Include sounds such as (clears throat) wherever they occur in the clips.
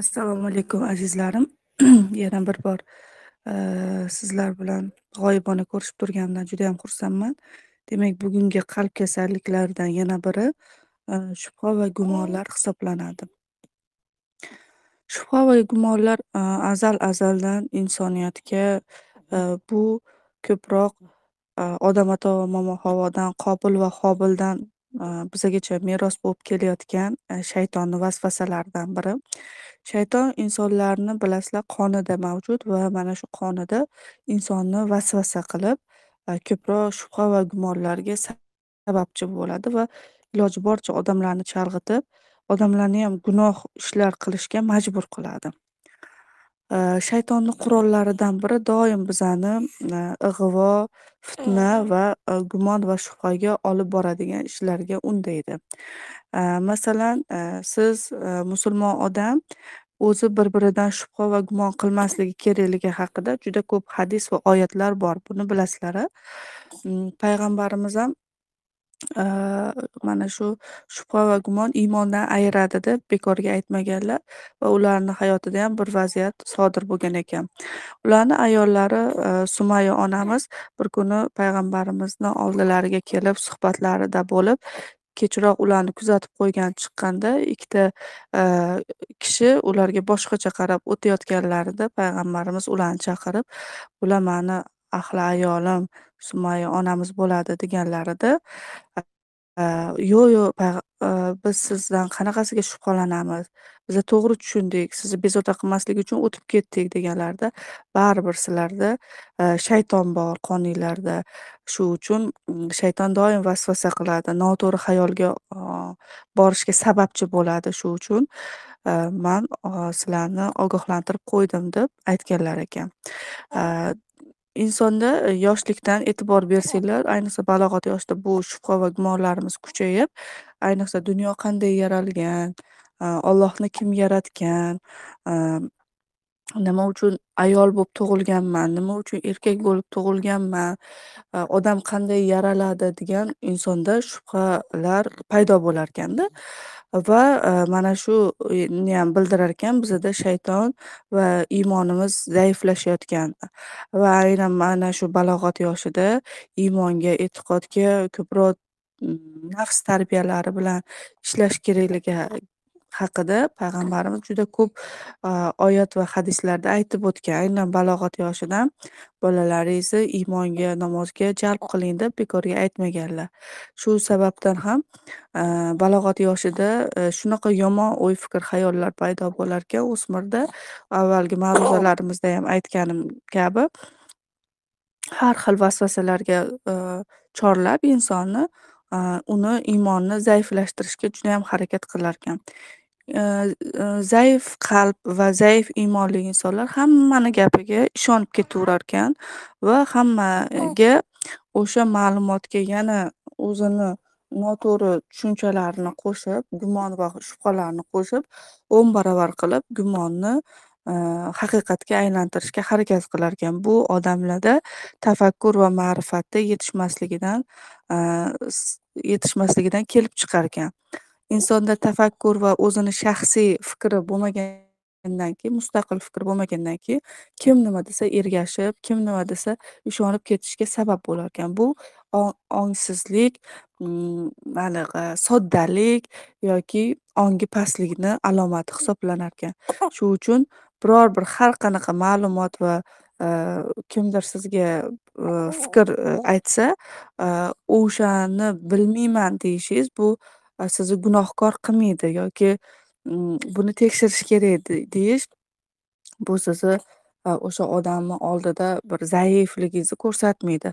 assalomu alaykum azizlarim (clears throat) yana bir bor sizlar bilan g'oyibona ko'rishib turganimdan juda yam xursandman demak bugungi qalb kasalliklaridan yana biri shubha va gumonlar hisoblanadi shubha va gumonlar azal azaldan insoniyatga bu ko'proq odam ato va momo havodan qobil va hobildan bizagacha meros bo'lib kelayotgan shaytonni vasvasalaridan biri Shayton insonlarni bilasizlar qonida mavjud va mana shu qonida insonni vasvasa qilib, e, ko'proq shubha va gumonlarga sababchi bo'ladi va iloji boricha odamlarni chalg'itib, odamlarni ham gunoh ishlar qilishga majbur qiladi. shaytonni qurollaridan biri doim bizani ig'vo fitna va gumon va shubhaga olib boradigan ishlarga undaydi masalan siz musulmon odam o'zi bir biridan shubha va gumon qilmasligi kerakligi haqida juda ko'p hadis va oyatlar bor buni bilasizlar payg'ambarimiz ham mana shu shubha va gumon iymondan ayiradi deb bekorga aytmaganlar va ularni hayotida ham bir vaziyat sodir bo'lgan ekan ularni ayollari sumayo onamiz bir kuni payg'ambarimizni oldilariga kelib suhbatlarida bo'lib kechroq ularni kuzatib qo'ygan chiqqanda ikkita kishi ularga boshqacha qarab o'tayotganlarida payg'ambarimiz ularni chaqirib bular mani ahli ayolim sumoya onamiz bo'ladi deganlarida yo' yo'q biz sizdan qanaqasiga shubhalanamiz biza to'g'ri tushundik sizni bezovta qilmaslik uchun o'tib ketdik deganlarida baribir sizlarda shayton bor qoninglarda shu uchun shayton doim vasvasa qiladi noto'g'ri xayolga borishga sababchi bo'ladi shu uchun man sizlarni ogohlantirib qo'ydim deb aytganlar ekan Insonda e, yoshlikdan e'tibor bersanglar, ayniqsa balog'at yoshida bu shubha va gumonlarimiz kuchayib, ayniqsa dunyo qanday yaralgan, ollohni e, Allohni kim yaratgan, e, nima uchun ayol bo'lib tug'ilganman, nima uchun erkak bo'lib tug'ilganman, odam qanday yaraladi degan insonda shubhalar paydo bo'lar ekanda va e, mana shuni e, ham bildirar ekan bizada shayton va iymonimiz zaiflashayotgan va aynan mana shu balog'at yoshida iymonga e'tiqodga ko'proq mm, nafs tarbiyalari bilan ishlash kerakligiga haqida payg'ambarimiz juda ko'p oyat va hadislarda aytib o'tgan aynan balog'at yoshidan bolalaringizni iymonga namozga jalb qiling deb bekorga aytmaganlar shu sababdan ham balog'at yoshida e, shunaqa yomon o'y fikr xayollar paydo bo'larkan o'smirda avvalgi ma'ruzalarimizda ham aytganim kabi har xil vasvasalarga e, chorlab insonni uni iymonni zaiflashtirishga juda yam harakat qilarkan Э, э, zaif qalb va zaif iymonli insonlar hammani gapiga ishonib ketaverarkan va hammaga o'sha ma'lumotga yana o'zini noto'g'ri tushunchalarini qo'shib gumon va shubhalarni qo'shib o'n baravar qilib gumonni e, haqiqatga aylantirishga harakat qilar ekan bu odamlarda tafakkur va ma'rifatda yetishmasligidan e, yetishmasligidan kelib chiqar ekan insonda tafakkur va o'zini shaxsiy fikri bo'lmagandan keyin mustaqil fikr bo'lmagandan keyin kim nima desa ergashib kim nima desa ishonib ketishga sabab bo'lar ekan bu ongsizlik haligi mm, soddalik yoki ongi pastlikni alomati hisoblanar ekan shu uchun biror bir har qanaqa ma'lumot va e, kimdir sizga e, fikr e, aytsa o'shani bilmayman deyishingiz bu sizni gunohkor qilmaydi yoki mm, buni tekshirish kerak deyish bu sizni o'sha odamni oldida bir zaifligingizni ko'rsatmaydi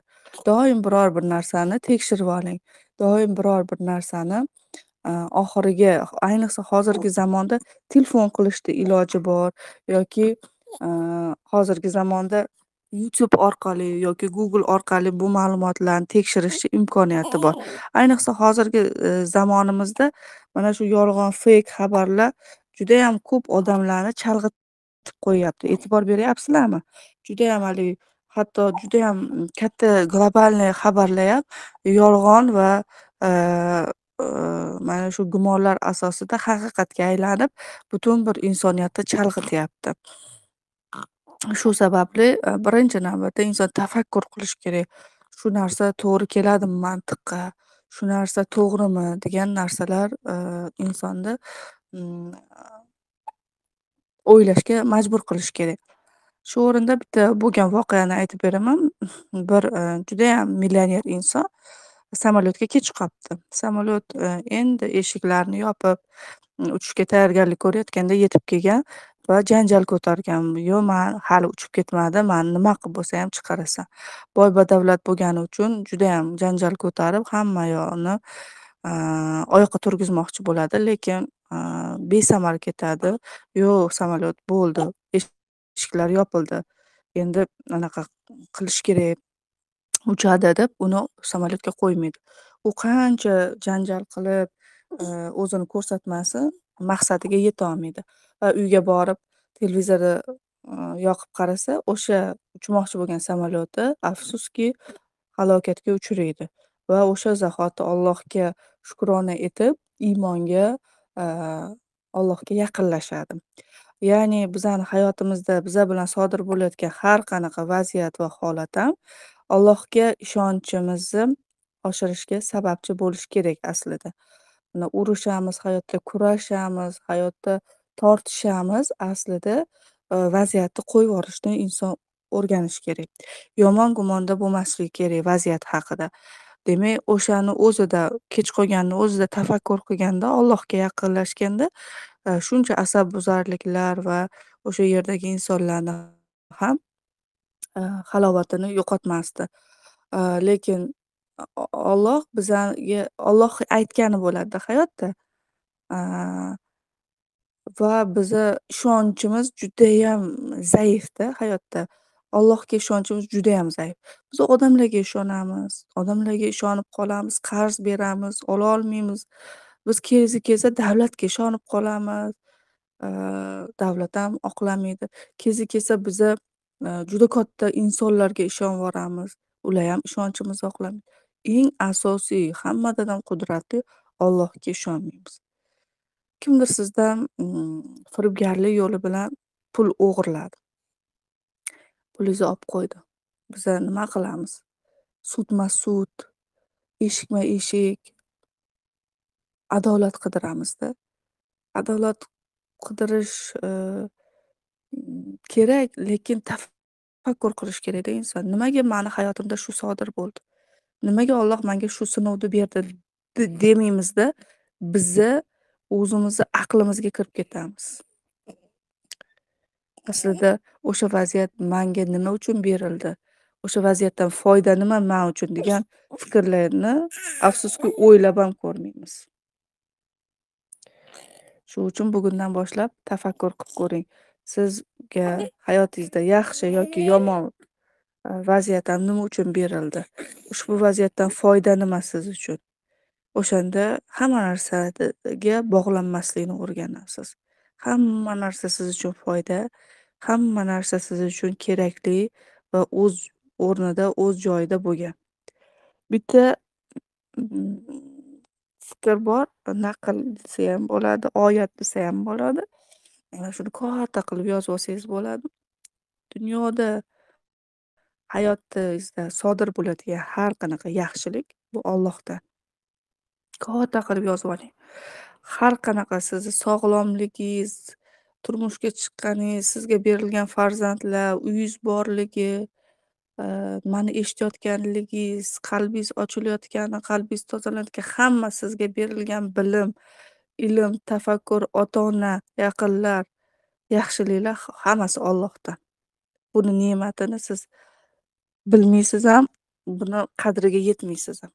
doim biror bir narsani tekshirib oling doim biror bir narsani oxiriga ayniqsa hozirgi zamonda telefon qilishni iloji bor yoki hozirgi zamonda YouTube orqali yoki Google orqali bu ma'lumotlarni tekshirish imkoniyati bor. Oh. Ayniqsa hozirgi e, zamonimizda mana shu yolg'on, fake xabarlar juda ham ko'p odamlarni chalg'itib qo'yyapti. E'tibor beryapsizlarmi? Juda ham haligi hatto juda ham katta globalniy xabarlar ham yolg'on va e, e, mana shu gumonlar asosida haqiqatga aylanib butun bir insoniyatni chalg'ityapti. Shu sababli, e, birinchi navbatda inson tafakkur qilishi kerak. Shu narsa to'g'ri keladimi mantiqqa, shu narsa to'g'rimi degan narsalar e, insonni mm, o'ylashga majbur qilishi kerak. Shu o'rinda bitta bo'lgan voqeani aytib beraman. (laughs) Bir e, judayam millioner inson samolyotga kech qolibdi. Samolyot endi eshiklarni yopib, mm, uchishga tayyorgarlik ko'rayotganda yetib kelgan. va janjal ko'targan. Yo, man hali uchib ketmadi, man nima qilib bo'lsa ham chiqarasan. Boy badavlat bo'lgani uchun juda yam janjal ko'tarib, hamma yoqni, oyoqqa turgizmoqchi bo'ladi, lekin, besamar ketadi. Yo'q, samolyot bo'ldi, eshiklar yopildi, endi anaqa qilish kerak, uchadi deb, uni samolyotga qo'ymaydi. U qancha janjal qilib, o'zini ko'rsatmasin maqsadiga yetolmaydi va uyga borib televizorni e, yoqib qarasa o'sha uchmoqchi bo'lgan samolyoti afsuski halokatga uchraydi va o'sha zahoti allohga shukrona etib iymonga e, allohga yaqinlashadi ya'ni bizani hayotimizda biza bilan sodir bo'layotgan har qanaqa vaziyat va holat ham allohga ishonchimizni oshirishga sababchi bo'lishi kerak aslida Na, urushamiz, hayotda kurashamiz, hayotda tortishamiz, aslida, e, vaziyatni qo'yib yuborishni inson o'rganish kerak. Yomon gumonda bo'lmaslik kerak vaziyat haqida. Demak, o'shani o'zida, kech qolganini o'zida tafakkur qilganda, Allohga yaqinlashganda, shuncha e, shuncha asabbuzarliklar va o'sha yerdagi insonlarni ham, e, halovatini yo'qotmasdi. lekin olloh Alloh bizaga Alloh aytgani bo'ladi hayotda. va bizni ishonchimiz judayam zaifda hayotda. Allohga ishonchimiz judayam zaif. Biz odamlarga ishonamiz, odamlarga ishonib qolamiz, qarz beramiz, ola olmaymiz Biz kelgisi kelsa davlatga ishonib qolamiz, davlat ham oqlamaydi. Kelgisi kelsa biza juda katta insonlarga ishonib yuboramiz ular ham ishonchimizni oqlamaydi. Eng asosiy, hammadan ham qudratli Allohga ishonmaymiz. Kimdir sizdan mm, firibgarlik yo'li bilan pul o'g'irladi. Pulingizni olib qo'ydi. Biza nima qilamiz? Sudma-sud, eshikma-eshik adolat qidiramizda. Adolat qidirish e, kerak, lekin tafakkur qilish kerakda inson. Nimaga mani hayotimda shu sodir bo'ldi? nimaga Alloh menga shu sinovni berdi demaymizda bizni o'zimizni aqlimizga kirib ketamiz aslida o'sha vaziyat manga nima uchun berildi o'sha vaziyatdan foyda nima man uchun degan fikrlarni afsuski o'ylab ham ko'rmaymiz shuning uchun bugundan boshlab tafakkur qilib ko'ring sizga hayotingizda yaxshi yoki yomon vaziyat ham nima uchun berildi ushbu vaziyatdan foyda nima siz uchun o'shanda hamma narsaga bog'lanmaslikni o'rganasiz hamma narsa siz uchun foyda hamma narsa siz uchun kerakli va o'z o'rnida o'z joyida bo'lgan bitta mm, fikr bor naql desa ham bo'ladi oyat desa ham bo'ladi shuni katta qilib yozib olsangiz bo'ladi dunyoda hayotingizda sodir bo'ladigan har qanaqa yaxshilik bu ollohda katta qilib yozib oling. Har qanaqa sizni sog'lomligingiz, turmushga chiqqaningiz, sizga berilgan farzandlar, uyingiz borligi, e, mani eshitayotganligingiz, qalbingiz ochilayotgani, qalbingiz tozalanayotgani hamma sizga berilgan bilim, ilm, tafakkur, ota-ona, yaqinlar, yaxshiliklar hammasi ollohdan Buni ne'matini siz Bilmaysiz ham, buni qadriga yetmaysiz ham.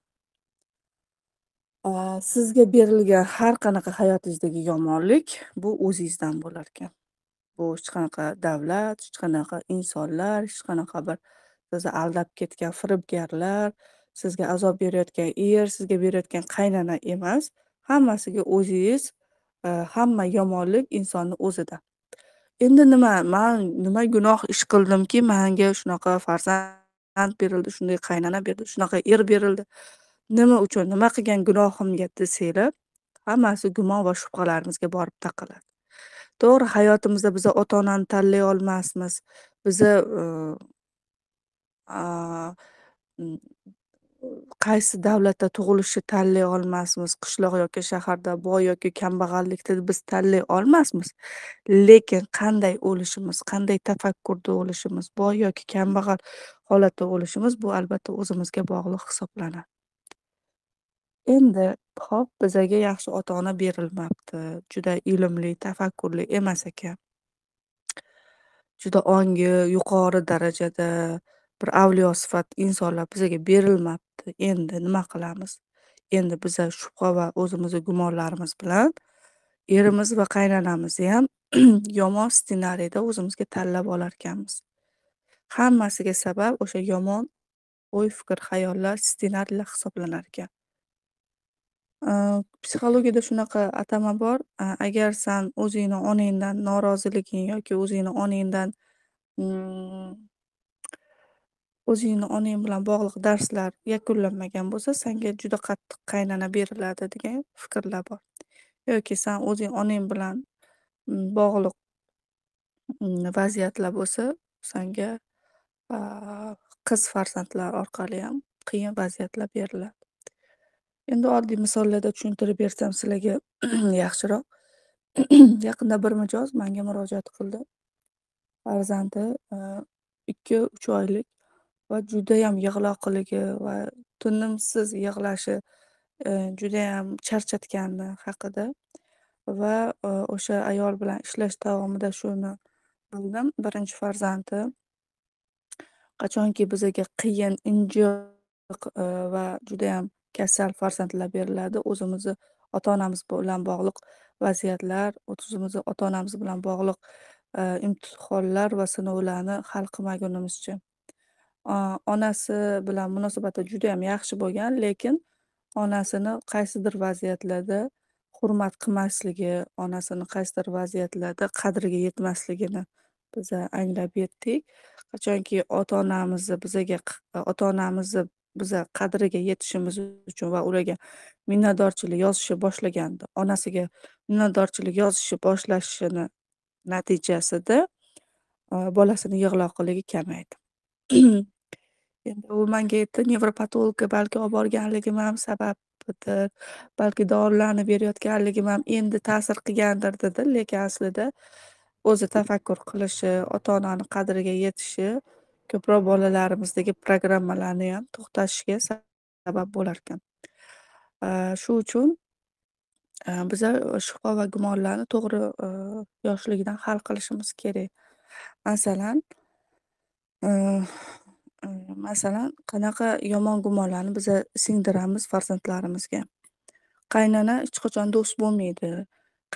sizga berilgan har qanaqa hayotingizdagi yomonlik bu o'zingizdan bo'lar ekan Bu hech qanaqa davlat, hech qanaqa insonlar, hech qanaqa bir sizni aldab ketgan firibgarlar, sizga azob berayotgan er, sizga berayotgan qaynona emas, hammasiga o'zingiz, e, hamma yomonlik insonni o'zida. Endi nima, man nima gunoh ish qildimki, manga shunaqa farzand farzand berildi shunday qaynona berdi shunaqa er berildi nima uchun nima qilgan gunohimga desanglar hammasi gumon va shubhalarimizga borib taqaladi to'g'ri hayotimizda biza ota onani tanlay olmasmiz biza qaysi davlatda tug'ilishni tanlay olmasmiz qishloq yoki shaharda boy yoki kambag'allikda biz tanlay olmasmiz lekin qanday o'lishimiz qanday tafakkurda o'lishimiz boy yoki kambag'al holatda o'lishimiz bu albatta o'zimizga bog'liq hisoblanadi endi hop bizaga yaxshi ota ona berilmabdi juda ilmli tafakkurli emas ekan juda ongi yuqori darajada bir avliyo sifat insonlar bizaga berilmabdi endi nima qilamiz endi biza shubha va o'zimizni gumonlarimiz bilan erimiz va qaynonamizni ham (clears throat) yomon ssenariyda o'zimizga tanlab olar ekanmiz hammasiga sabab o'sha yomon o'y fikr xayollar ssenariylar hisoblanar ekan psixologiyada shunaqa atama bor agar san o'zingni onangdan noroziliging yoki o'zingni onangdan mm, o'zingni onang bilan bog'liq darslar yakunlanmagan bo'lsa senga juda qattiq qaynana beriladi degan fikrlar bor yoki san o'zing onang bilan mm, bog'liq mm, vaziyatlar bo'lsa sanga qiz farzandlar orqali ham qiyin vaziyatlar beriladi endi oddiy misollarda tushuntirib bersam sizlarga (clears throat) yaxshiroq (clears throat) yaqinda bir mijoz manga murojaat qildi farzandi ikki uch oylik va judayam yig'loqligi va tinimsiz yig'lashi e, judayam charchatgani haqida va e, o'sha ayol bilan ishlash davomida shuni bildim birinchi farzandi qachonki bizaga qiyin injiq e, va judayam kasal farzandlar beriladi o'zimizni ota onamiz bilan bog'liq vaziyatlar o'zimizni ota onamiz bilan bog'liq imtihonlar va sinovlarni hal qilmagunimizcha onasi bilan munosabati juda yam yaxshi bo'lgan lekin onasini qaysidir vaziyatlarda hurmat qilmasligi onasini qaysidir vaziyatlarda qadriga yetmasligini biza anglab yetdik qachonki ota onamizni bizaga e, ota onamizni biza qadriga yetishimiz uchun va ularga minnatdorchilik yozishni boshlaganda onasiga minnatdorchilik yozishni boshlashini natijasida e, bolasini yig'loqiligi kamaydi (clears throat) Endi u manga aytdi nevropatologga balki olib borganligim ham sababidir, balki dorilarni berayotganligim ham endi ta'sir qilgandir dedi lekin aslida o'zi tafakkur qilishi, ota-onani qadriga yetishi ko'proq bolalarimizdagi programmalarni ham to'xtatishga sabab bo'larkan. Shu uchun biza shubha va gumonlarni to'g'ri yoshligidan hal qilishimiz kerak. Masalan masalan qanaqa yomon gumonlarni biza singdiramiz farzandlarimizga qaynona hech qachon do'st bo'lmaydi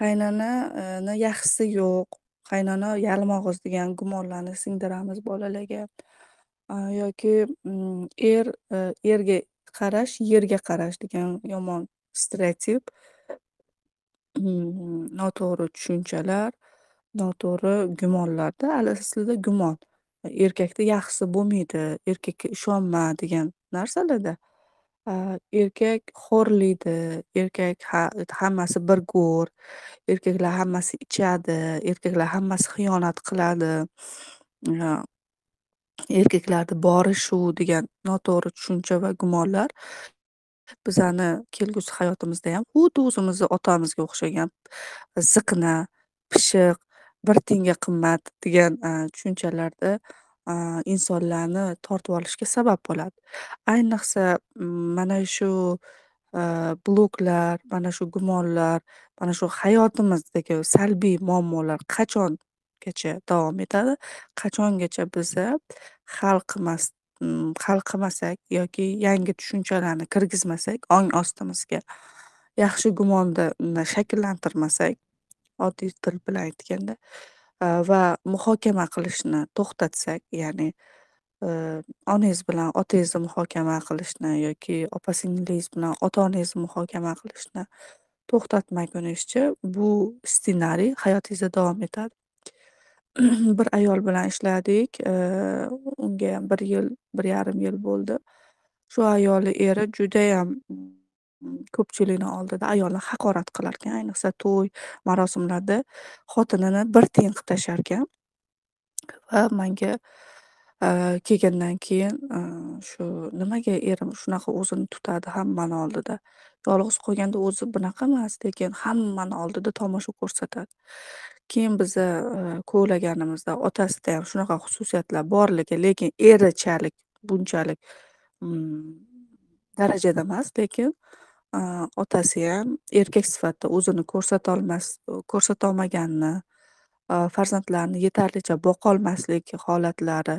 qaynonani e, yaxshisi yo'q qaynona yalmog'iz degan gumonlarni singdiramiz bolalarga yoki mm, er e, erga qarash yerga qarash degan yomon stereotip mm, noto'g'ri tushunchalar noto'g'ri gumonlarda aslida gumon Erkakda “Yaxshisi bo'lmaydi”, “Erkakka ishonma” degan narsalarda, erkak xo'rlaydi, erkak hammasi bir go'r, erkaklar hammasi ichadi, erkaklar hammasi xiyonat qiladi, erkaklarni “bori shu” degan noto'g'ri tushuncha va gumonlar bizani kelgusi hayotimizda ham xuddi o'zimizni otamizga o'xshagan ziqna, pishiq “Bir tiyinga qimmat” degan, tushunchalarda, insonlarni tortib olishga sabab bo'ladi. Ayniqsa, mm, mana shu, bloklar mana shu gumonlar, mana shu hayotimizdagi salbiy muammolar qachongacha davom etadi? Qachongacha biza hal qilmas hal mm, qilmasak yoki yangi tushunchalarni kirgizmasak ong ostimizga, yaxshi gumonni mm, shakllantirmasak oddiy til bilan aytganda e, va muhokama qilishni to'xtatsak ya'ni e, onangiz bilan otangizni muhokama qilishni yoki opa singlingiz bilan ota onangizni muhokama qilishni to'xtatmaguningizcha bu ssenariy hayotingizda davom etadi (clears throat) bir ayol bilan ishladik e, unga bir yil bir yarim yil bo'ldi shu ayolni eri judayam Ko'pchilikni oldida ayolni haqorat qilarkan, ayniqsa to'y, marosimlarda xotinini bir tiyin qilib ekan Va manga e, kelgandan keyin e, shu nimaga erim shunaqa o'zini tutadi hammani oldida. Yolg'iz qolganda o'zi emas lekin hammani oldida tomosha ko'rsatadi. Keyin biza e, kovlaganimizda ham shunaqa xususiyatlar borligi, lekin erichalik bunchalik mm, darajada emas, lekin ham erkak sifatida o'zini ko'rsatolmas ko'rsatolmaganini, farzandlarini yetarlicha boqolmaslik holatlari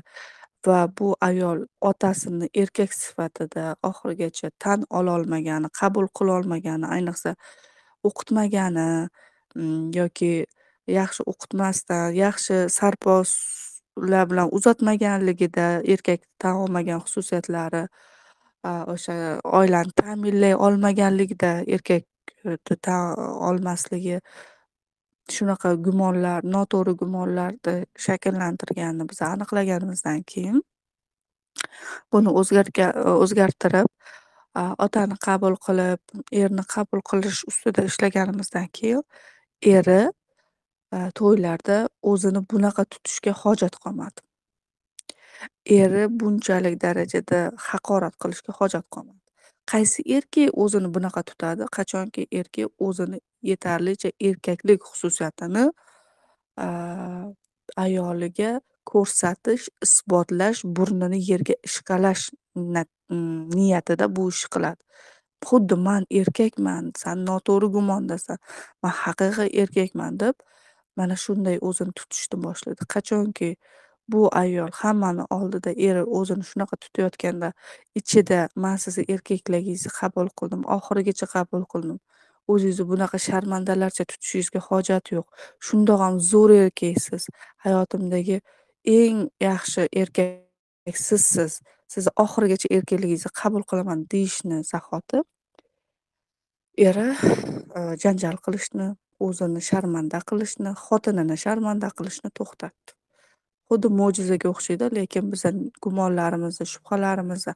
va bu ayol otasini erkak sifatida oxirigacha tan ololmagani, qabul qilolmagani, ayniqsa o'qitmagani mm, yoki yaxshi o'qitmasdan, yaxshi sarposlar bilan uzatmaganligida erkak tan olmagan xususiyatlari o'sha oilani ta'minlay olmaganligida, erkak e, olmasligi, shunaqa gumonlar, noto'g'ri gumonlarni shakllantirganini biz aniqlaganimizdan keyin, buni e, o'zgartirib, otani qabul qilib, erni qabul qilish ustida ishlaganimizdan keyin, eri e, to'ylarda o'zini bunaqa tutishga hojat qolmadi. eri bunchalik darajada haqorat qilishga hojat qolmadi qaysi erkak o'zini bunaqa tutadi qachonki erkak o'zini yetarlicha erkaklik xususiyatini ayoliga ko'rsatish isbotlash burnini yerga ishqalash mm, niyatida bu ishni qiladi xuddi man erkakman san noto'g'ri gumondasan man haqiqiy erkakman deb mana shunday o'zini tutishni boshlaydi qachonki bu ayol hammani oldida eri o'zini shunaqa tutayotganda ichida man sizni erkakligingizni qabul qildim oxirigacha qabul qildim o'zingizni bunaqa sharmandalarcha tutishingizga hojat yo'q shundoq ham zo'r erkaksiz hayotimdagi eng yaxshi erkak sizsiz sizni oxirigacha erkakligingizni qabul qilaman deyishni zahoti eri e, janjal qilishni o'zini sharmanda qilishni xotinini sharmanda qilishni to'xtatdi xuddi mo'jizaga o'xshaydi lekin bizani gumonlarimizni shubhalarimizni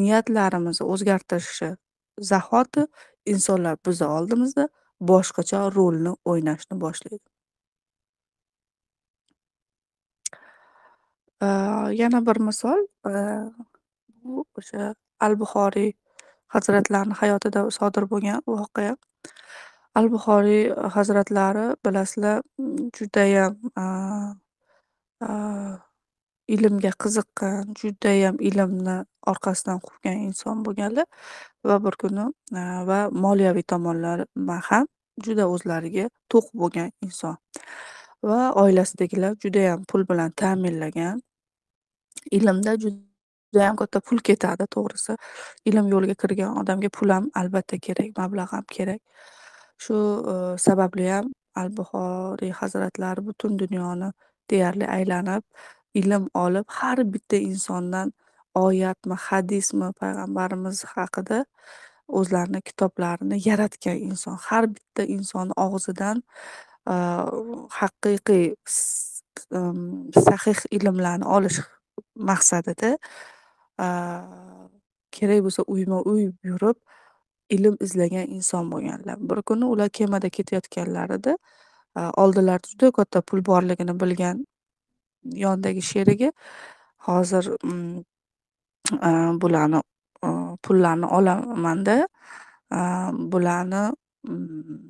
niyatlarimizni o'zgartirishi zahoti insonlar bizni oldimizda boshqacha rolni o'ynashni boshlaydi yana bir misol bu o'sha al buxoriy hazratlarini hayotida sodir bo'lgan voqea al buxoriy hazratlari bilasizlar judayam Ah, Ilmga qiziqqan, judayam ilmni orqasidan quvgan inson bo'lganlar va bir kuni ah, va moliyaviy tomonlarma ham juda o'zlariga to'q bo'lgan inson va oilasidagilar judayam pul bilan ta'minlagan. Ilmda judayam katta pul ketadi to'g'risi. Ilm yo'liga kirgan odamga pul ham albatta kerak, mablag' ham kerak. Shu eh, sababli ham Al-Buxoriy hazratlari butun dunyoni deyarli aylanib, ilm olib, har bitta insondan oyatmi, hadismi, payg'ambarimiz haqida o'zlarini kitoblarini yaratgan inson. Har bitta insonni og'zidan haqiqiy sahih ilmlarni olish maqsadida kerak bo'lsa uyma uy yurib ilm izlagan inson bo'lganlar. Bir kuni ular kemada ketayotganlarida Э, oldilar juda katta pul borligini bilgan yonidagi sherigi hozir mm, e, bularni e, pullarni olamanda e, bularni mm,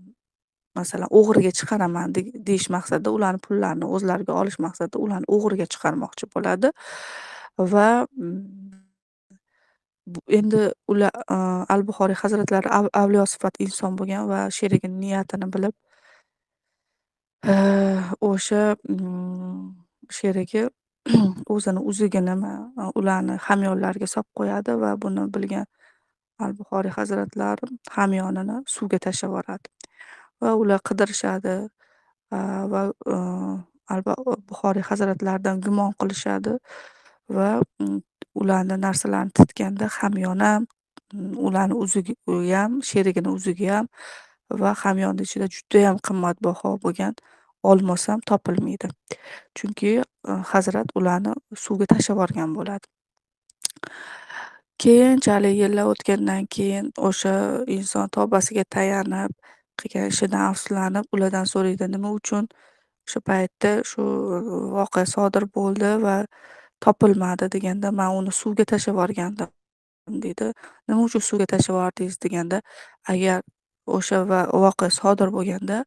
masalan o'g'riga chiqaraman deyish maqsadida ularni pullarini o'zlariga olish maqsadida ularni o'g'riga chiqarmoqchi bo'ladi va mm, endi ular al buxoriy hazratlari avliyo sifat inson bo'lgan va sherigini niyatini bilib o'sha mm, sherigi (clears throat) o'zini nima ularni hamyonlariga solib qo'yadi va buni bilgan al buxoriy hazratlari hamyonini suvga tashlab yuboradi va ular qidirishadi va al buxoriy hazratlaridan gumon qilishadi va mm, ularni narsalarini titganda ham mm, ularni ham sherigini ham va hamyonni ichida judayam qimmatbaho bo'lgan ham topilmaydi chunki e, hazrat ularni suvga tashlab yuborgan bo'ladi keyinchalik yillar o'tgandan keyin o'sha inson tavbasiga tayanib qilgan ishidan afsuslanib ulardan so'raydi nima uchun o'sha paytda shu e, voqea sodir bo'ldi va topilmadi deganda man uni suvga tashlab yuborgandim deydi nima uchun suvga tashlab yubordingiz deganda agar o'sha voqea sodir bo'lganda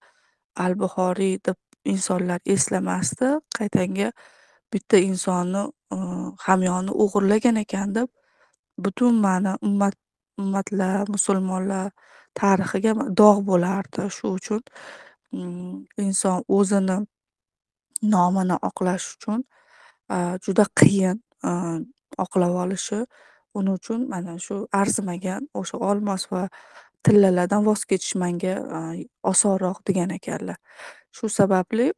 al buxoriy deb insonlar eslamasdi qaytanga bitta insonni e, hamyoni o'g'irlagan ekan deb butun mani ummat ummatlar musulmonlar tarixiga dog' bo'lardi shu uchun mm, inson o'zini nomini oqlash uchun e, juda qiyin e, oqlab olishi uning uchun mana shu arzimagan o'sha olmos va tillalardan voz kechish manga osonroq degan ekanlar. Shu sababli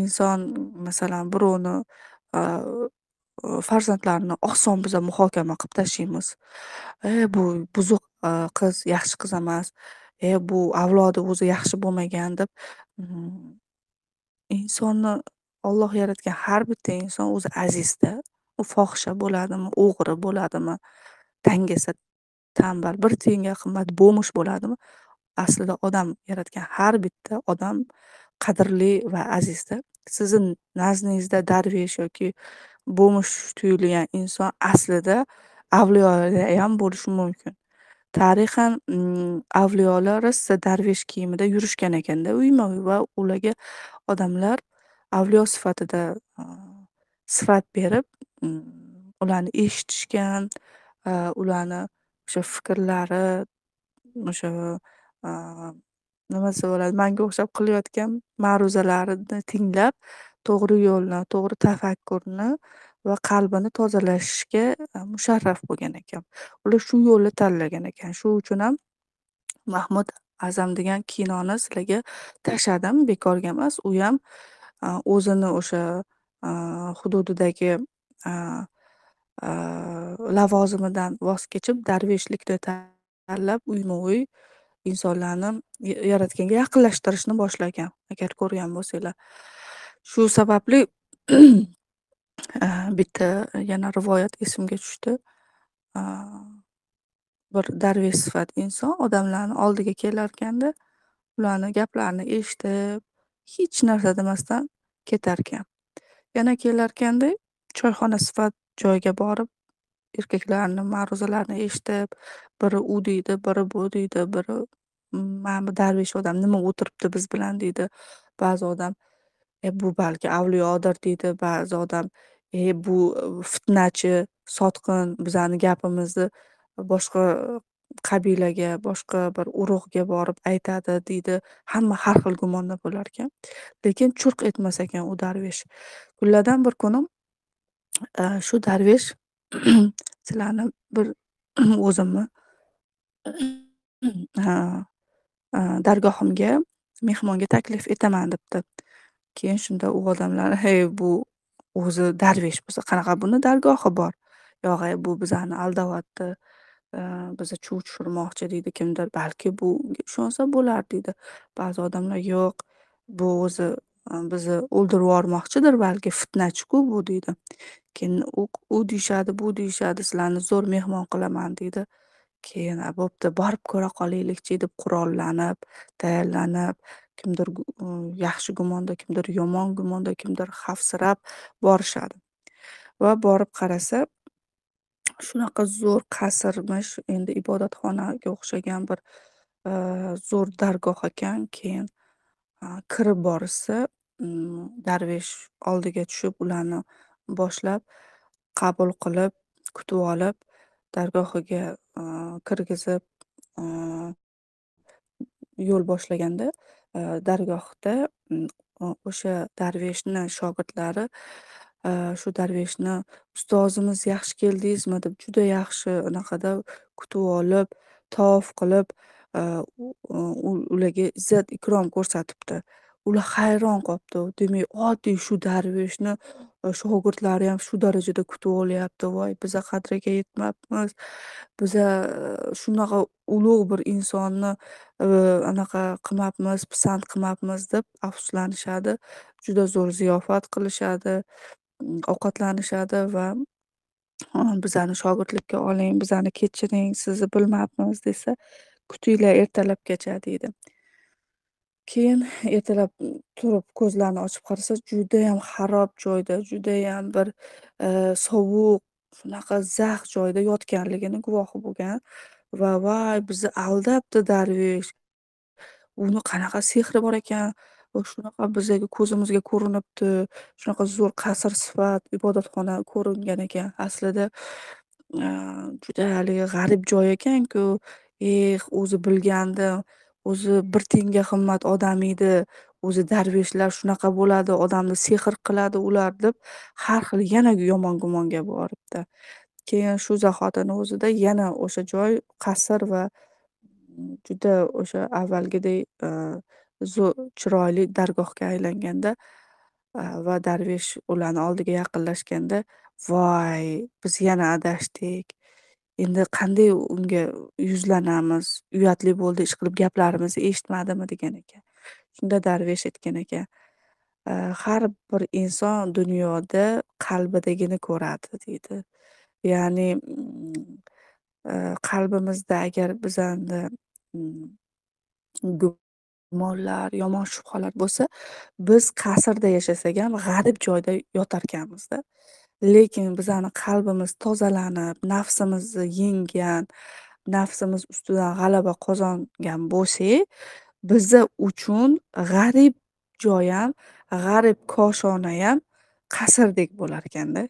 inson masalan birovni farzandlarini oson biza muhokama qilib tashlaymiz. E bu buzuq qiz yaxshi qiz emas, e bu avlodi o'zi yaxshi bo'lmagan deb insonni Alloh yaratgan har bitta inson o'zi azizda U fohisha bo'ladimi, o'g'ri bo'ladimi, dangasa tanbal bir tiyinga qimmat bo'mish bo'ladimi aslida odam yaratgan har bitta odam qadrli va azizda sizni nazdingizda darvesh yoki bo'mish tuyulgan inson aslida avliyoda ham bo'lishi mumkin tarixan mm, avliyolar rossa darvesh kiyimida yurishgan ekanda uyma uy va ularga odamlar avliyo sifatida sifat berib mm, ularni eshitishgan ularni O'sha fikrlari, o'sha nima desa bo'ladi, manga o'xshab qilayotgan ma'ruzalarini tinglab, to'g'ri yo'lni, to'g'ri tafakkurni va qalbini tozalashga musharraf bo'lgan ekan. Ular shu yo'lni tanlagan ekan. Shu uchun ham Mahmud A'zam degan kinoni sizlarga tashladim. Bekorga emas, u ham o'zini o'sha hududidagi lavozimidan voz kechib darveshlikni tanlab uyma uy insonlarni yaratganga yaqinlashtirishni boshlagan agar ko'rgan bo'lsanglar shu sababli (clears throat) bitta yana rivoyat esimga tushdi bir darvesh sifat inson odamlarni oldiga kelarkanda ularni gaplarini eshitib hech narsa demasdan ketarkan yana kelarkanda choyxona sifat joyga borib erkaklarni ma'ruzalarini eshitib biri u deydi biri bu deydi biri mana bu darvesh odam nima o'tiribdi biz bilan deydi ba'zi odam e bu balki avliyodir deydi ba'zi odam e bu e, fitnachi sotqin bizani gapimizni boshqa qabilaga boshqa bir urug'ga borib aytadi deydi hamma har xil gumonda bo'larkan lekin churq etmas ekan u darvesh kunlardan bir kuni shu darvesh sizlarni bir o'zimni (clears throat) (clears throat) dargohimga mehmonga taklif etaman debdi keyin shunda u odamlar hey bu o'zi darvesh bo'lsa qanaqa buni dargohi bor yo'q e bu bizani aldayapti bizni chuv tushirmoqchi deydi kimdir balki bu ishonsa bo'lar deydi ba'zi odamlar yo'q bu o'zi Э, bizni o'ldirib yubormoqchidir balki fitnachiku bu deydi keyin u deyishadi bu deyishadi sizlarni zo'r mehmon qilaman deydi keyin bo'pti borib ko'ra qolaylikchi deb qurollanib tayyorlanib kimdir yaxshi gumonda kimdir yomon gumonda kimdir xavfsirab borishadi va borib qarasa shunaqa zo'r qasrmish endi ibodatxonaga o'xshagan bir e, zo'r dargoh ekan keyin kirib borishsa darvesh oldiga tushib ularni boshlab qabul qilib kutib olib dargohiga kirgizib yo'l boshlaganda dargohda o'sha darveshni shogirdlari shu darveshni ustozimiz yaxshi keldingizmi deb juda yaxshi anaqada kutib olib tavof qilib ularga izzat ikrom ko'rsatibdi Ular hayron qolibdi Demak, oddiy shu darveshni e, shogirdlari ham shu darajada kutib olyapti. Voy, biza qadriga yetmabmiz. Biza e, shunaqa ulug' bir insonni e, anaqa qilmabmiz, pisand qilmabmiz deb afsuslanishadi. Juda zo'r ziyofat qilishadi, mm, ovqatlanishadi va bizani shogirdlikka oling bizani kechiring sizni bilmabmiz desa kutinglar ertalabgacha deydi Keyin ertalab turib ko'zlarini ochib qarasa, judayam xarob joyda, judayam bir, e, sovuq, shunaqa zax joyda yotganligini guvohi bo'lgan va "Voy, bizni aldabdi darvesh, uni qanaqa sehri bor ekan, u shunaqa bizaga ko'zimizga ko'rinibdi, shunaqa zo'r qasr-sifat, ibodatxona ko'ringan ekan, aslida, juda haligi g'arib joy ekan-ku, eh, o'zi bilgandim. o'zi bir tiyinga qimmat odam edi o'zi darveshlar shunaqa bo'ladi odamni sehr qiladi ular deb har xil yana yomon gumonga boribdi keyin shu zahotini o'zida yana o'sha joy qasr va mm, juda o'sha avvalgidek e, zo'r chiroyli dargohga aylanganda e, va darvesh ularni oldiga yaqinlashganda voy biz yana adashdik endi qanday unga yuzlanamiz, uyatli bo'ldi, ish qilib gaplarimizni eshitmadimi degan ekan. Shunda darvesh aytgan ekan, har bir inson dunyoda qalbidagini ko'radi deydi. Ya'ni mm, qalbimizda agar bizani mm, gumonlar, yomon shubhalar bo'lsa, biz qasrda yashasak ham g'arib joyda yotarkanmizda Lekin bizani qalbimiz tozalanib, nafsimizni yenggan nafsimiz ustidan g'alaba qozongan bo'lsak biza uchun g'arib ham g'arib ham qasrdek bo'lar ekanda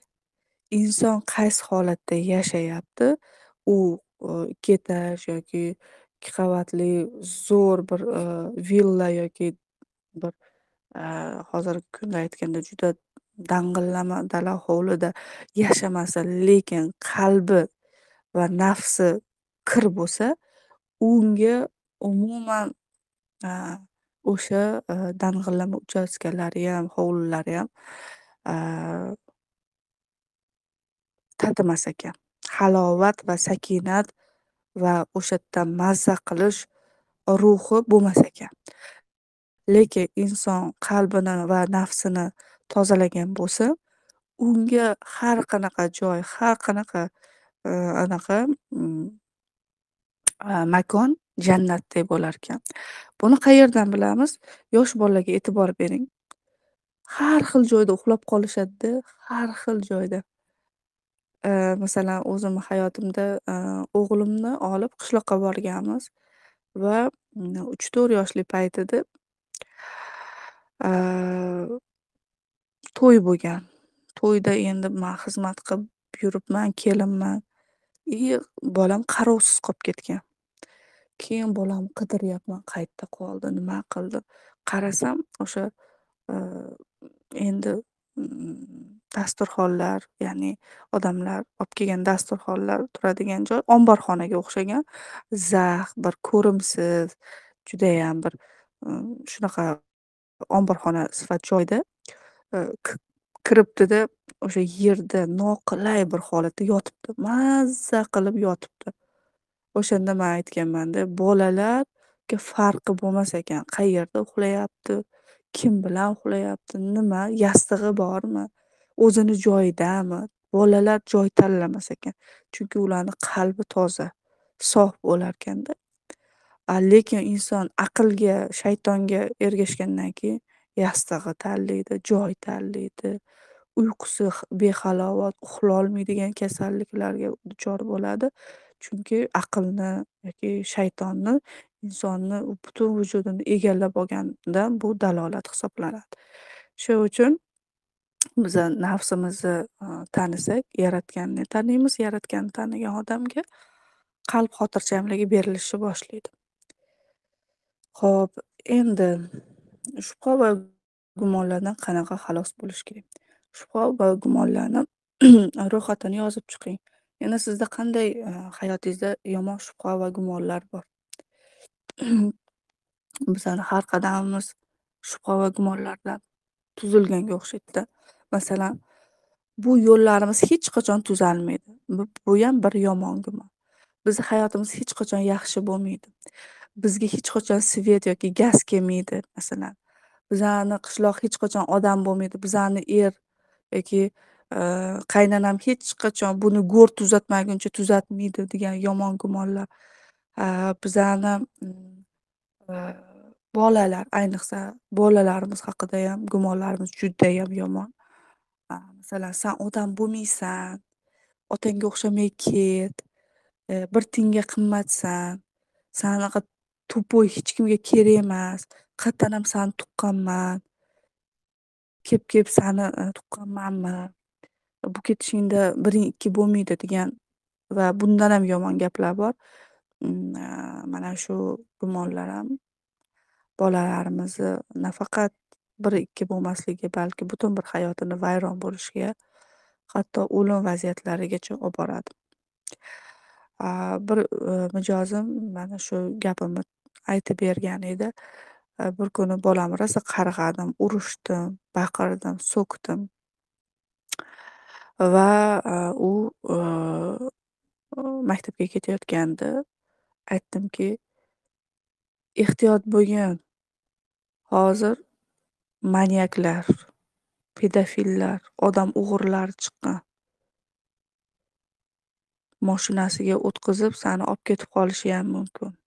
inson qaysi holatda yashayapti u e, ketash yoki ikki qavatli zo'r bir e, villa yoki bir e, hozirgi kunda aytganda juda dang'illama dala hovlida yashamasa lekin qalbi va nafsi kir bo'lsa unga umuman o'sha dang'illama hovlilari ham tatimas ekan halovat va sakinat va o'sha yerda mazza qilish ruhi bo'lmas ekan lekin inson qalbini va nafsini tozalagan bo'lsa unga har qanaqa joy har qanaqa anaqa mm, makon jannatdek bo'larkan buni qayerdan bilamiz yosh bolalarga e'tibor bering har xil joyda uxlab qolishadida har xil joyda masalan o'zimni hayotimda o'g'limni olib qishloqqa borganmiz va mm, uch to'rt yoshli paytida to'y bo'lgan to'yda endi man xizmat qilib yuribman kelinman и bolam qarovsiz qolib ketgan keyin bolam qidiryapman qayerda qoldi nima qildi qarasam o'sha e, endi mm, dasturxonlar ya'ni odamlar olib kelgan dasturxonlar turadigan joy omborxonaga o'xshagan zax bir ko'rimsiz judayam bir mm, shunaqa omborxona sifat joyda e, kiribdida o'sha yerda noqulay bir holatda yotibdi mazza qilib yotibdi O'shanda man aytganman-da, bolalarga farqi bo'lmas ekan, qayerda uxlayapti, kim bilan uxlayapti, nima, yastig'i bormi, o'zini joyidami? Bolalar joy tanlamas ekan, chunki ularni qalbi toza, sof bo'lar ekanda lekin inson aqlga, shaytonga ergashgandan keyin yastig'i tanlaydi, joy tanlaydi, uyqusi behalovat, uxlolmaydigan kasalliklarga duchor bo'ladi. Chunki aqlni yoki shaytonni insonni butun vujudini egallab olganda bu dalolat hisoblanadi. Shuning uchun biza nafsimizni e, tanisak, Yaratganni taniymiz, Yaratganni tanigan odamga qalb xotirjamligi berilishni boshlaydi. Ho'p, endi shubha va gumonlardan qanaqa xalos bo'lish kerak? Shubha va gumonlarni (clears throat) ro'yxatini yozib chiqing. Yana sizda qanday, e, hayotingizda yomon shubha va gumonlar bor? (clears throat) bizani har qadamimiz shubha va gumonlardan tuzilganga oxshaydi Masalan, bu yo'llarimiz hech qachon tuzalmaydi. Bu ham bir yomon gumon. Bizni hayotimiz hech qachon yaxshi bo'lmaydi. Bizga hech qachon svet yoki gaz kelmaydi, masalan. Bizani qishloq hech qachon odam bo'lmaydi. Bizani er yoki qaynanam hech qachon buni go'r tuzatmaguncha tuzatmaydi degan yomon gumonlar, bizani, mm, bolalar, ayniqsa, bolalarimiz haqida ham gumonlarimiz judayam yomon. masalan, "San odam bo'lmaysan", "Otangga o'xshamay ket", e, "Bir tiyinga qimmatsan", sanaqa tupoy hech kimga kerak emas", qatanam sani tuqqanman", "Kep, kep, sani, tuqqanmanmi?" Bu ketishingda biring ikki bo'lmaydi degan va bundan ham yomon gaplar bor. Mm, mana shu gumonlar ham bolalarimizni nafaqat bir ikki bo'lmasligi, balki butun bir hayotini vayron bo'lishiga, hatto o'lim vaziyatlarigacha olib boradi. Bir e, mijozim mana shu gapimni aytib bergan edi. E, bir kuni bolam rosa qarg'adim, urishdim, baqirdim, so'kdim. Va e, u e, e, maktabga ketayotgandi aytdimki: "Ehtiyot bo'lgin hozir maniaklar, pedofillar, odam o'g'irlari chiqqan. Moshinasiga o'tqizib, sani olib ketib qolishi ham mumkin.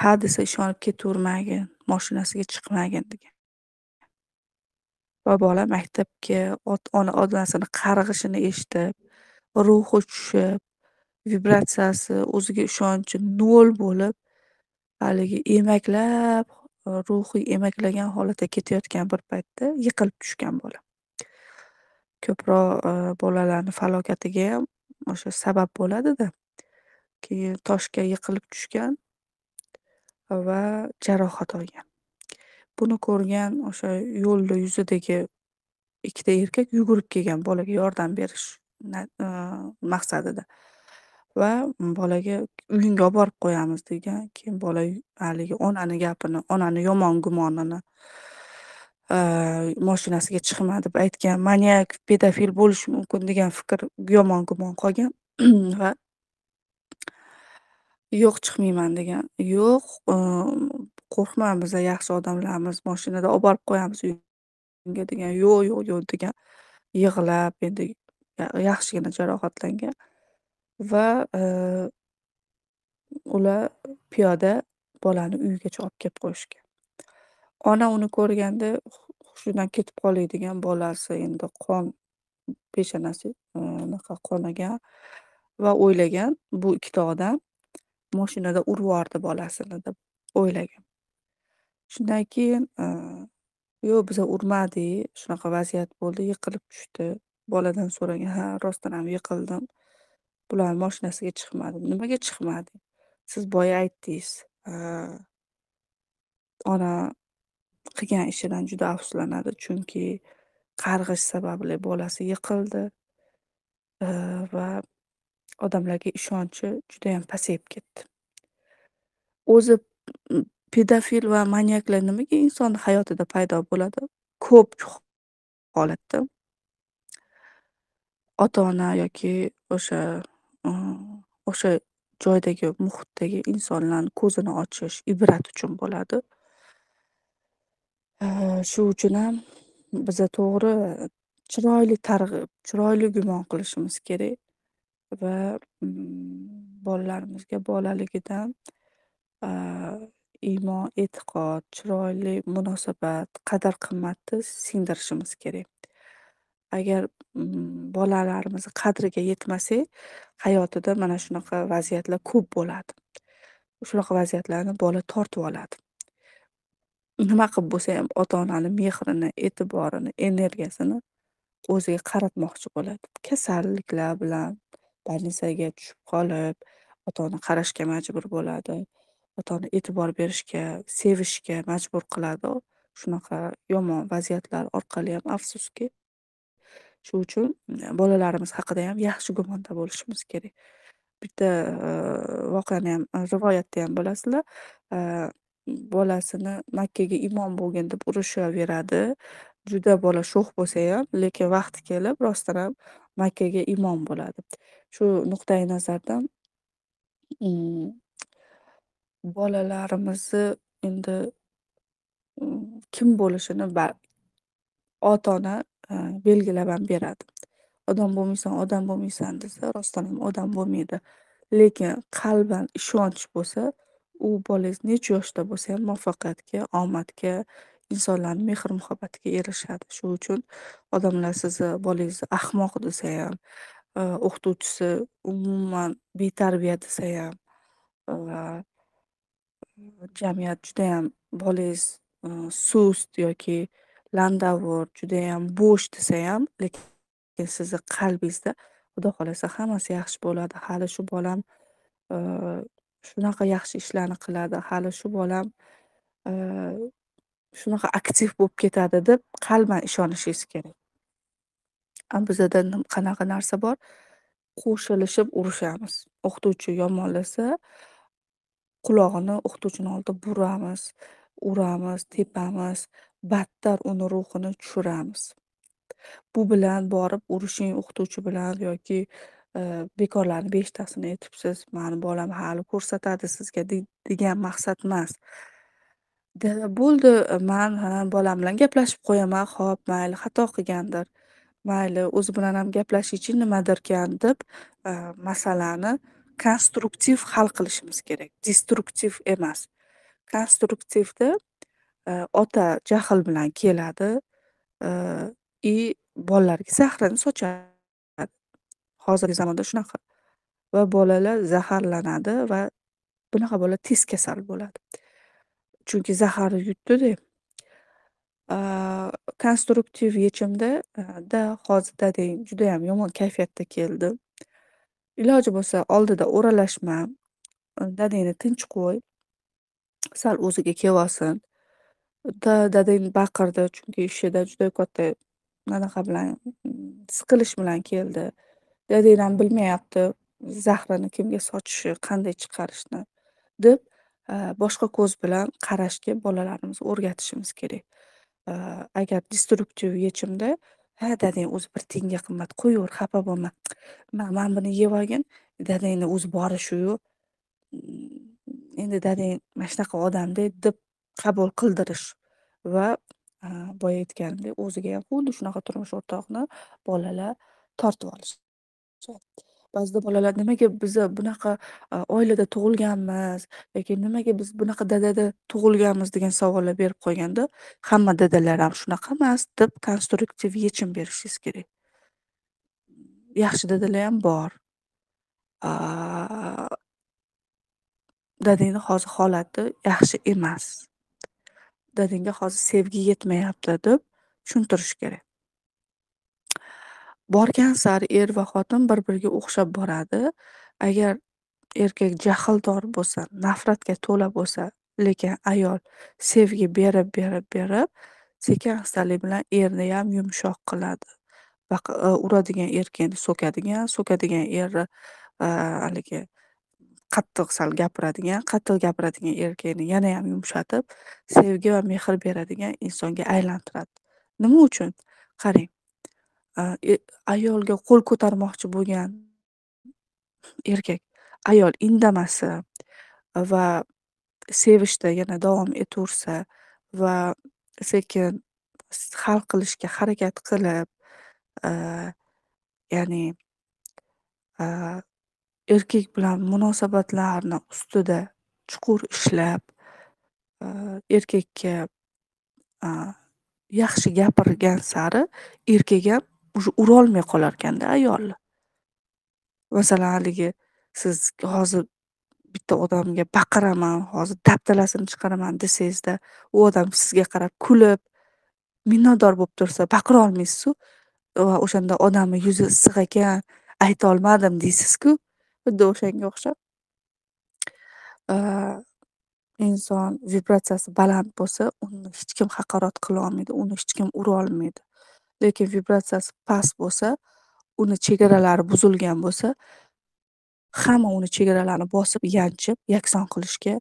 Ha desa ishonib ketavermagin, moshinasiga chiqmagin", degan. Va bola maktabga ota ona onasini qarg'ishini eshitib, ruhi tushib, vibratsiyasi, o'ziga ishonchi nol bo'lib, haligi emaklab, ruhiy emaklagan holatda ketayotgan bir paytda yiqilib tushgan bola. Ko'proq e, bolalarni ham o'sha sabab boladi Keyin toshga yiqilib tushgan va jarohat olgan. Buni ko'rgan o'sha yo'lni yuzidagi ikkita erkak yugurib kelgan bolaga yordam berish e, maqsadida va bolaga "Uyingga olib borib qo'yamiz" degan. Keyin bola haligi onani gapini, onani yomon gumonini e, moshinasiga chiqma deb aytgan maniak, pedofil bo'lishi mumkin degan fikr yomon gumon qolgan (clears throat) va yo'q chiqmayman degan. Yo'q e, qo'rqma yaxshi odamlarmiz moshinada olib borib qo'yamiz uyga degan yo'q yo'q yo'q degan yig'lab endi yaxshigina jarohatlangan va e, ular piyoda bolani uyigacha olib kelib qo'yishgan ona uni ko'rganda hushidan ketib qoladigan bolasi endi qon peshanasi e, anaqa qonagan va o'ylagan bu ikkita odam moshinada yubordi bolasini deb o'ylagan Shundan keyin "Yo'q, biza urmadik, shunaqa vaziyat bo'ldi, yiqilib tushdi", boladan so'ragan. "Ha, rostdan ham yiqildim. Bularni moshinasiga chiqmadim". "Nimaga chiqmading? Siz boya aytdingiz, ona qilgan ishidan juda afsuslanadi, chunki qarg'ish sababli bolasi yiqildi e, va odamlarga ishonchi judayam pasayib ketdi. O'zi pedofil va manyaklar nimaga inson hayotida paydo bo'ladi ko'p holatda ota ona yoki o'sha o'sha joydagi muhitdagi insonlarni ko'zini ochish ibrat uchun bo'ladi shu uchun ham biza to'g'ri chiroyli targ'ib chiroyli gumon qilishimiz kerak va bolalarimizga bolaligidan iymon e'tiqod, chiroyli munosabat, qadr-qimmatni singdirishimiz kerak. Agar mm, bolalarimizni qadriga yetmasak, hayotida mana shunaqa vaziyatlar ko'p bo'ladi. Shunaqa vaziyatlarni bola tortib oladi. Nima qilib bo'lsa ham ota onani mehrini, e'tiborini, energiyasini o'ziga qaratmoqchi bo'ladi. Kasalliklar bilan, bolnitsaga tushib qolib, ota ona qarashga majbur bo'ladi. ota ona e'tibor berishga, sevishga majbur qiladi. Shunaqa yomon vaziyatlar orqali ham afsuski. Shu uchun e, bolalarimiz haqida ham yaxshi gumonda bo'lishimiz kerak. Bitta e, e, rivoyatda ham bilasizlar, bolasini Makkaga imom bo'lgin deb urishaveradi. Juda bola sho'x bo'lsa ham lekin vaqti kelib ham Makkaga imom bo'ladi. Shu nuqtai nazardan mm, Bolalarimizni endi mm, kim bo'lishini ota ona e, belgilab ham beradi. Odam bo'lmaysan, odam bo'lmaysan desa, rostdan ham odam bo'lmaydi. Lekin qalban ishonch bo'lsa, u bolangiz necha yoshda bo'lsa ham muvaffaqiyatga, omadga, insonlarni mehr muhabbatiga erishadi. Shuning uchun odamlar sizni bolangizni ahmoq desa ham e, o'qituvchisi umuman betarbiya desa ham jamiyat judayam bolangiz e, sust yoki landavor judayam bo'sh desa ham lekin sizni qalbingizda xudo xohlasa hammasi yaxshi bo'ladi hali shu bolam e, shunaqa yaxshi ishlarni qiladi hali shu bolam e, shunaqa aktiv bo'lib ketadi deb qalban ishonishingiz kerak bizada qanaqa narsa bor qo'shilishib urushamiz o'qituvchi yomonlasa qulog'ini o'qituvchini oldida buramiz uramiz tepamiz battar uni ruhini tushiramiz bu bilan borib urishing o'qituvchi bilan yoki e, bekorlarni beshtasini aytibsiz mani bolam hali ko'rsatadi sizga degan maqsad emas bo'ldi man bolam bilan gaplashib qo'yaman ho'p mayli xato qilgandir mayli o'zi bilan ham gaplashish uchun nimadirkan deb e, masalani konstruktiv hal qilishimiz kerak destruktiv emas konstruktivda e, ota jahl bilan keladi и e, bolalarga zahrini sochadi hozirgi zamonda shunaqa va bolalar zaharlanadi va bunaqa bola tez kasal bo'ladi chunki zahar yutdida e, konstruktiv yechimda da hozir dadang judayam yomon kayfiyatda keldi Iloji bo'lsa oldida o'ralashma, dadangni tinch qo'y. Sal o'ziga olsin Dadang baqirdi, chunki ishida juda katta anaqa bilan siqilish bilan keldi. Dadang ham bilmayapti zahrini kimga sochishni qanday chiqarishni, deb e, boshqa ko'z bilan qarashga bolalarimizni o'rgatishimiz kerak. E, agar destruktiv yechimda Ha, dadang o'zi bir tiyinga qimmat, qo'yaver, xafa bo'lma. Ma man buni yeb olgin, dadangni o'zi bori shu mm, endi dadang mana shunaqa odamda deb qabul qildirish va, boya aytganimdek, ham xuddi shunaqa turmush o'rtoqni bolalar tortib olish Ba'zida bolalar nimaga biz bunaqa oilada tug'ilganmiz yoki nimaga biz bunaqa dadada tug'ilganmiz degan savollar berib qo'yganda, hamma dadalar ham shunaqa emas, deb konstruktiv yechim berishingiz kerak. Yaxshi dadalar ham bor. dadangni hozir holati yaxshi emas. Dadangga hozir sevgi yetmayapti deb tushuntirish kerak. Borgan sari er va xotin bir-biriga o'xshab boradi. Agar erkak jahldor bo'lsa, nafratga to'la bo'lsa, lekin ayol sevgi berib, berib, berib, sekin-astalik bilan erni ham yumshoq qiladi. Va e, uradigan erkakni so'kadigan, so'kadigan erni e, haligi qattiq sal gapiradigan, qattiq gapiradigan erkakni yana ham yumshatib, sevgi va mehr beradigan insonga aylantiradi. Nima uchun? Qarang E, ayolga qo'l ko'tarmoqchi bo'lgan erkak, ayol indamasa va sevishda yana davom etaversa va sekin hal qilishga harakat qilib, ya'ni erkak bilan munosabatlarni ustida chuqur ishlab, erkakka yaxshi gapirgan sari erkak ham уже urolmay ekanda ayolni masalan haligi siz hozir bitta odamga baqiraman hozir dabdalasini chiqaraman desangizda u odam sizga qarab kulib minnatdor bo'lib tursa baqira olmaysizu va o'shanda odamni yuzi issiq ekan ayta aytolmadim deysizku xuddi o'shanga o'xshab inson vibratsiyasi baland bo'lsa uni hech kim haqorat qila olmaydi uni hech kim ura olmaydi lekin vibratsiyasi past bo'lsa uni chegaralari buzilgan bo'lsa hamma uni chegaralarini bosib yanchib yakson qilishga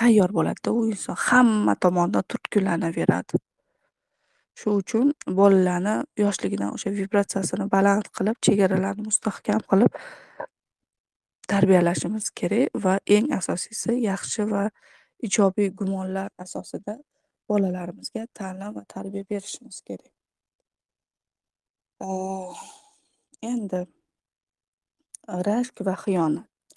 tayyor bo'ladida u inson hamma tomondan turtkilanaveradi shu uchun bolalarni yoshligidan o'sha vibratsiyasini baland qilib chegaralarini mustahkam qilib tarbiyalashimiz kerak va eng asosiysi yaxshi va ijobiy gumonlar asosida bolalarimizga ta'lim va tarbiya berishimiz kerak endi rashk va xiyonat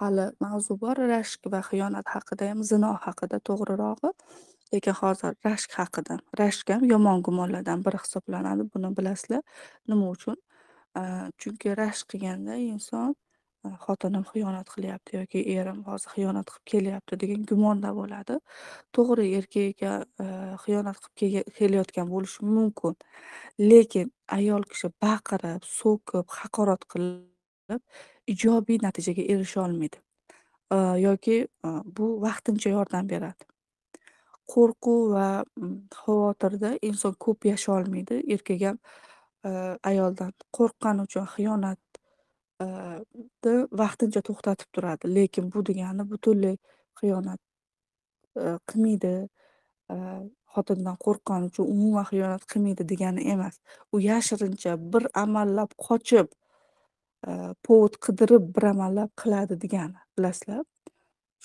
hali mavzu bor rashk va xiyonat haqida ham zino haqida to'g'rirog'i lekin hozir rashk haqida rashk ham yomon gumonlardan biri hisoblanadi buni bilasizlar nima uchun chunki rashk qilganda inson xotinim xiyonat qilyapti yoki erim hozir xiyonat qilib kelyapti degan gumonda bo'ladi to'g'ri erkagiga e, xiyonat qilib kelayotgan bo'lishi mumkin lekin ayol kishi baqirib so'kib haqorat qilib ijobiy natijaga erisha olmaydi e, yoki e, bu vaqtincha yordam beradi qo'rquv va mm, xavotirda inson ko'p yasha olmaydi erkak ham ayoldan qo'rqqani uchun xiyonat vaqtincha to'xtatib turadi lekin bu degani butunlay xiyonat qilmaydi xotindan qo'rqqani uchun umuman xiyonat qilmaydi degani emas u yashirincha bir amallab qochib povod qidirib bir amallab qiladi degani bilasizlar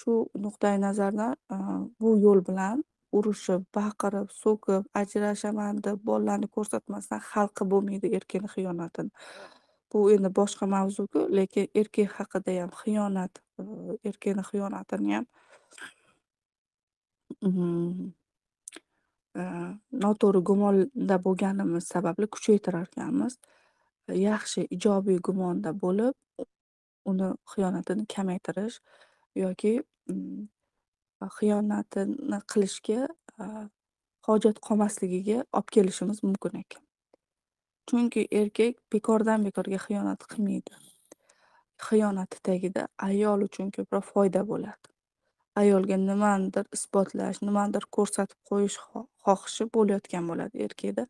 shu nuqtai nazardan bu yo'l bilan urishib baqirib so'kib ajrashaman deb bolalarni ko'rsatmasdan hal qilib bo'lmaydi erkakni xiyonatini bu endi boshqa mavzuku lekin erkak ham xiyonat erkakni xiyonatini ham noto'g'ri gumonda bo'lganimiz sababli kuchaytirarkanmiz yaxshi ijobiy gumonda bo'lib uni xiyonatini kamaytirish yoki xiyonatini qilishga hojat qolmasligiga olib kelishimiz mumkin ekan Chunki erkak bekordan bekorga xiyonat qilmaydi. Xiyonati tagida ayol uchun ko'proq foyda bo'ladi. Ayolga nimanidir isbotlash, nimanidir ko'rsatib qo'yish xohishi bo'layotgan bo'ladi erkakda.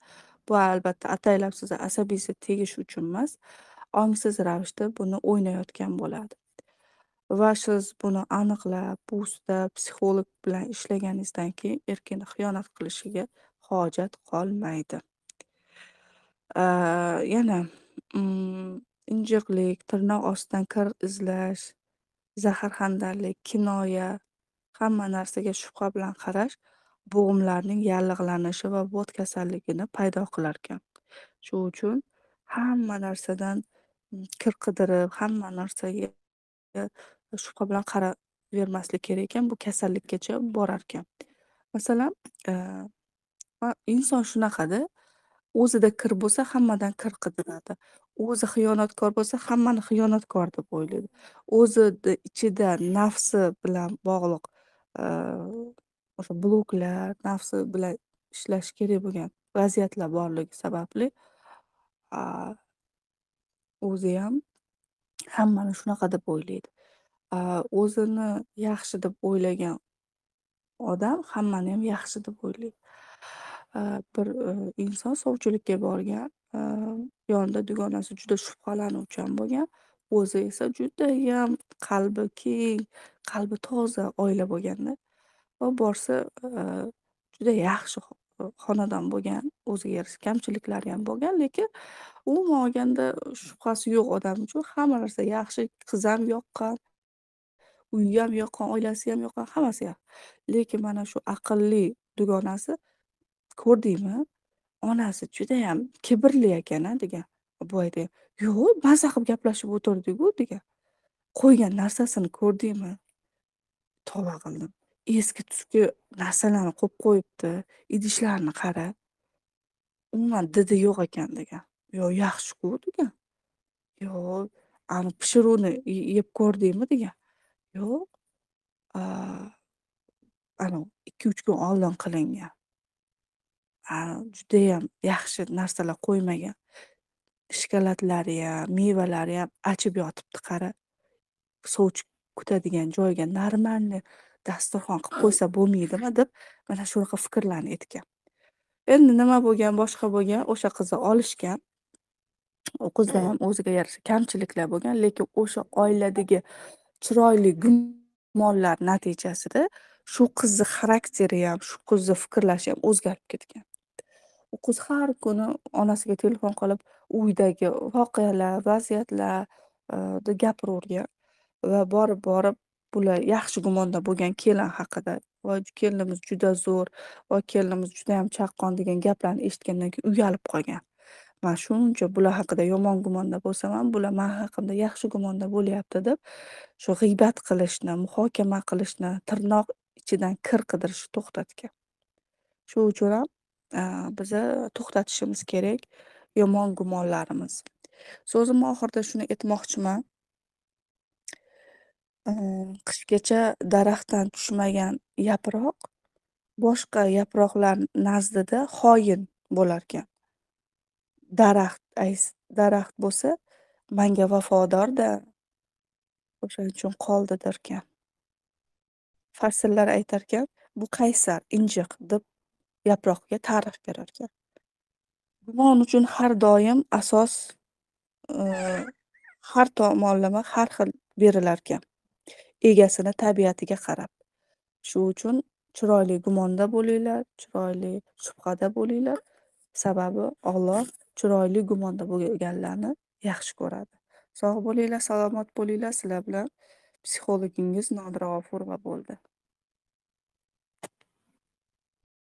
Bu albatta ataylab sizni asabiysiz tegish uchun emas, ongsiz ravishda buni o'ynayotgan bo'ladi. Va siz buni aniqlab, bu ustida psixolog bilan ishlaganingizdan keyin erkakni xiyonat qilishiga hojat qolmaydi. Э, yana, injiqlik, tirnoq ostidan kir izlash, zaharxandalik, kinoya, hamma narsaga shubha bilan qarash bo'g'imlarning yallig'lanishi va bot kasalligini paydo qilar ekan Shu uchun hamma narsadan, hm, kir qidirib, hamma narsaga shubha bilan qaravermaslik kerak ekan, bu kasallikkacha borar ekan Masalan, e, inson shunaqada o'zida kir bo'lsa hammadan kir qidiradi o'zi xiyonatkor bo'lsa hammani xiyonatkor deb o'ylaydi o'zini ichida nafsi bilan bog'liq o'sha bloklar nafsi bilan ishlashi kerak bo'lgan vaziyatlar borligi sababli o'zi ham hammani shunaqa deb o'ylaydi o'zini yaxshi deb o'ylagan odam hammani ham yaxshi deb o'ylaydi bir inson sovchilikka borgan yonida dugonasi juda shubhalanuvchan bo'lgan o'zi esa judayam qalbi keng qalbi toza oila bo'lganda va borsa juda yaxshi xonadon bo'lgan o'ziga yarasha kamchiliklari ham bo'lgan lekin umuman olganda shubhasi yo'q odam uchun hamma narsa yaxshi qiz ham yoqqan uyi ham yoqqan oilasi ham yoqqan hammasi yaxshi lekin mana shu aqlli dugonasi ko'rdingmi onasi judayam kibrli ekan a degan bu aytgan yo'q maza qilib gaplashib o'tirdiku degan qo'ygan narsasini ko'rdingmi tavba qildim eski tuski narsalarni qo'yib qo'yibdi idishlarni qara umuman didi yo'q ekan degan yo yaxshiku degan yo'q ani pishiruvni yeb ko'rdingmi degan yo'q anavi ikki uch kun oldin qilingan judayam yaxshi narsalar qo'ymagan shokoladlari ham mevalari ham achib yotibdi qara sovchi kutadigan joyga нормальный dasturxon qilib qo'ysa bo'lmaydimi deb mana shunaqa fikrlarni aytgan endi nima bo'lgan boshqa bo'lgan o'sha qizni olishgan u qizda ham o'ziga yarasha kamchiliklar bo'lgan lekin o'sha oiladagi chiroyli gumonlar natijasida shu qizni xarakteri ham shu qizni fikrlashi ham o'zgarib ketgan Qiz har kuni onasiga telefon qilib, uydagi voqealar, vaziyatlar e, gapiravergan va borib-borib bular yaxshi gumonda bo'lgan kelin haqida, "Voy kelinimiz juda zo'r, voy kelinimiz judayam chaqqon" degan gaplarni eshitgandan keyin uyalib qolgan. Man shuncha bular haqida yomon gumonda bo'lsam ham, bular man haqimda yaxshi gumonda bo'lyapti deb shu g'iybat qilishni, muhokama qilishni, tirnoq ichidan kir qidirishni to'xtatgan. Shu uchun ham biza to'xtatishimiz kerak yomon gumonlarimiz. So'zimni oxirida shuni aytmoqchiman. Qishgacha daraxtdan tushmagan yaproq boshqa yaproqlar nazdida xoin bo'larkan. Daraxt daraxt bo'lsa manga vafodorda o'shaning uchun qoldi derkan. Fasllar aytarkan: "Bu qaysar, injiq" deb. yaproqqa ta'rif ekan gumon uchun har doim asos e, har tomonlama har xil berilar ekan egasini tabiatiga qarab shu uchun chiroyli gumonda bo'linglar chiroyli shubhada bo'linglar sababi olloh chiroyli gumonda bo'lganlarni yaxshi ko'radi sog' bo'linglar salomat bo'linglar sizlar bilan psixologingiz nodira g'ofurova bo'ldi